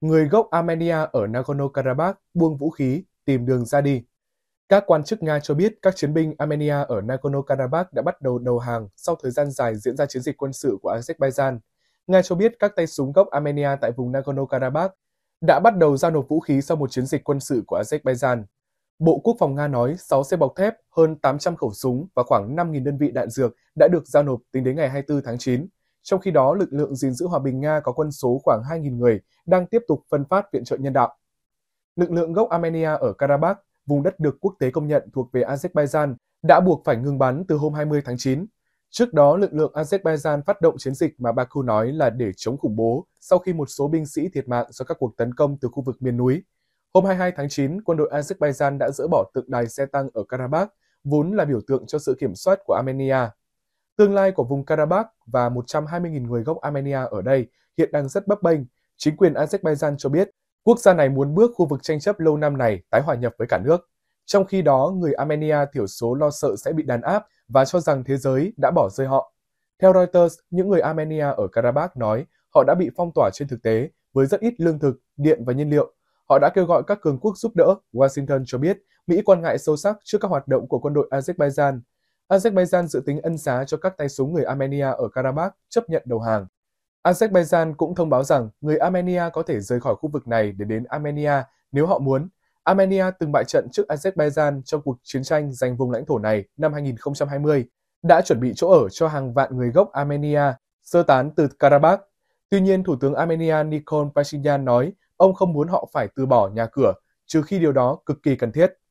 người gốc Armenia ở Nagorno-Karabakh buông vũ khí, tìm đường ra đi. Các quan chức Nga cho biết các chiến binh Armenia ở Nagorno-Karabakh đã bắt đầu đầu hàng sau thời gian dài diễn ra chiến dịch quân sự của Azerbaijan. Nga cho biết các tay súng gốc Armenia tại vùng Nagorno-Karabakh đã bắt đầu giao nộp vũ khí sau một chiến dịch quân sự của Azerbaijan. Bộ Quốc phòng Nga nói 6 xe bọc thép, hơn 800 khẩu súng và khoảng 5.000 đơn vị đạn dược đã được giao nộp tính đến ngày 24 tháng 9. Trong khi đó, lực lượng gìn giữ hòa bình Nga có quân số khoảng 2.000 người đang tiếp tục phân phát viện trợ nhân đạo. Lực lượng gốc Armenia ở Karabakh, vùng đất được quốc tế công nhận thuộc về Azerbaijan, đã buộc phải ngừng bắn từ hôm 20 tháng 9. Trước đó, lực lượng Azerbaijan phát động chiến dịch mà Baku nói là để chống khủng bố sau khi một số binh sĩ thiệt mạng do các cuộc tấn công từ khu vực miền núi. Hôm 22 tháng 9, quân đội Azerbaijan đã dỡ bỏ tượng đài xe tăng ở Karabakh, vốn là biểu tượng cho sự kiểm soát của Armenia. Tương lai của vùng Karabakh và 120.000 người gốc Armenia ở đây hiện đang rất bấp bênh. Chính quyền Azerbaijan cho biết quốc gia này muốn bước khu vực tranh chấp lâu năm này tái hòa nhập với cả nước. Trong khi đó, người Armenia thiểu số lo sợ sẽ bị đàn áp và cho rằng thế giới đã bỏ rơi họ. Theo Reuters, những người Armenia ở Karabakh nói họ đã bị phong tỏa trên thực tế với rất ít lương thực, điện và nhiên liệu. Họ đã kêu gọi các cường quốc giúp đỡ, Washington cho biết Mỹ quan ngại sâu sắc trước các hoạt động của quân đội Azerbaijan Azerbaijan dự tính ân xá cho các tay súng người Armenia ở Karabakh chấp nhận đầu hàng. Azerbaijan cũng thông báo rằng người Armenia có thể rời khỏi khu vực này để đến Armenia nếu họ muốn. Armenia từng bại trận trước Azerbaijan trong cuộc chiến tranh giành vùng lãnh thổ này năm 2020, đã chuẩn bị chỗ ở cho hàng vạn người gốc Armenia sơ tán từ Karabakh. Tuy nhiên, Thủ tướng Armenia Nikol Pashinyan nói ông không muốn họ phải từ bỏ nhà cửa, trừ khi điều đó cực kỳ cần thiết.